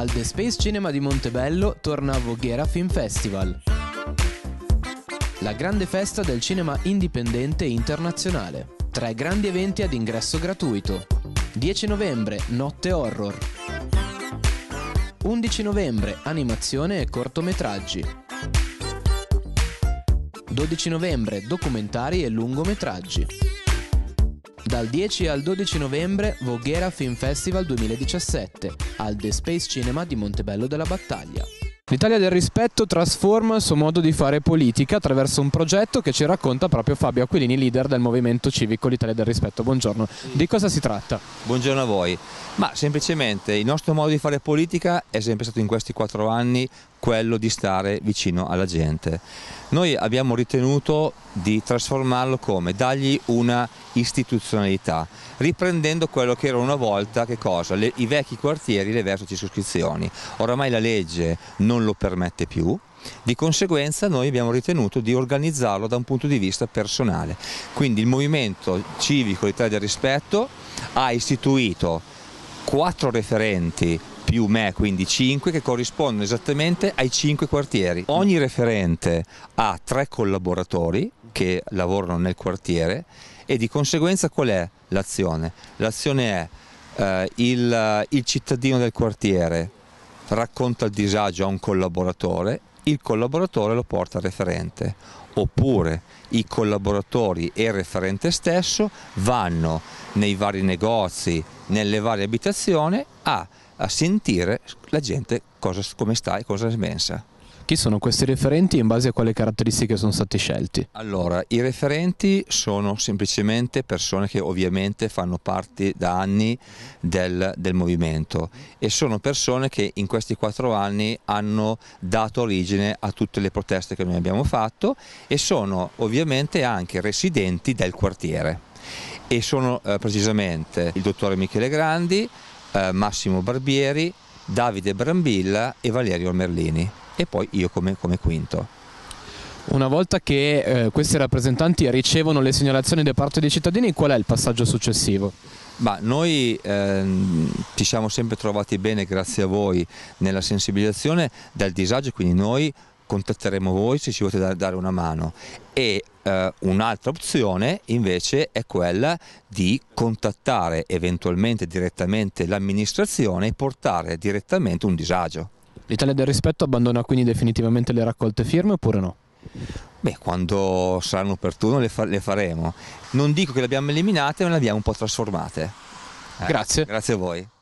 Al The Space Cinema di Montebello torna a Voghera Film Festival. La grande festa del cinema indipendente internazionale. Tre grandi eventi ad ingresso gratuito. 10 novembre, notte horror. 11 novembre, animazione e cortometraggi. 12 novembre, documentari e lungometraggi. Dal 10 al 12 novembre Voghera Film Festival 2017 al The Space Cinema di Montebello della Battaglia. L'Italia del rispetto trasforma il suo modo di fare politica attraverso un progetto che ci racconta proprio Fabio Aquilini, leader del movimento civico L'Italia del rispetto. Buongiorno, di cosa si tratta? Buongiorno a voi, ma semplicemente il nostro modo di fare politica è sempre stato in questi quattro anni quello di stare vicino alla gente. Noi abbiamo ritenuto di trasformarlo come dargli una istituzionalità, riprendendo quello che era una volta le, i vecchi quartieri, le vecchie circoscrizioni. Oramai la legge non lo permette più, di conseguenza noi abbiamo ritenuto di organizzarlo da un punto di vista personale. Quindi il movimento civico Italia del Rispetto ha istituito quattro referenti più me, quindi 5, che corrispondono esattamente ai 5 quartieri. Ogni referente ha tre collaboratori che lavorano nel quartiere e di conseguenza qual è l'azione? L'azione è eh, il, il cittadino del quartiere racconta il disagio a un collaboratore, il collaboratore lo porta al referente, oppure i collaboratori e il referente stesso vanno nei vari negozi, nelle varie abitazioni a a sentire la gente cosa, come sta e cosa pensa. Chi sono questi referenti e in base a quali caratteristiche sono stati scelti? Allora, i referenti sono semplicemente persone che ovviamente fanno parte da anni del, del movimento e sono persone che in questi quattro anni hanno dato origine a tutte le proteste che noi abbiamo fatto e sono ovviamente anche residenti del quartiere e sono eh, precisamente il dottore Michele Grandi, eh, Massimo Barbieri, Davide Brambilla e Valerio Merlini e poi io come, come quinto. Una volta che eh, questi rappresentanti ricevono le segnalazioni da parte dei cittadini, qual è il passaggio successivo? Ma noi ehm, ci siamo sempre trovati bene, grazie a voi, nella sensibilizzazione del disagio, quindi noi contatteremo voi se ci volete dare una mano e eh, un'altra opzione invece è quella di contattare eventualmente direttamente l'amministrazione e portare direttamente un disagio. L'Italia del rispetto abbandona quindi definitivamente le raccolte firme oppure no? Beh, quando saranno opportuno le, fa le faremo. Non dico che le abbiamo eliminate, ma le abbiamo un po' trasformate. Eh, grazie. Grazie a voi.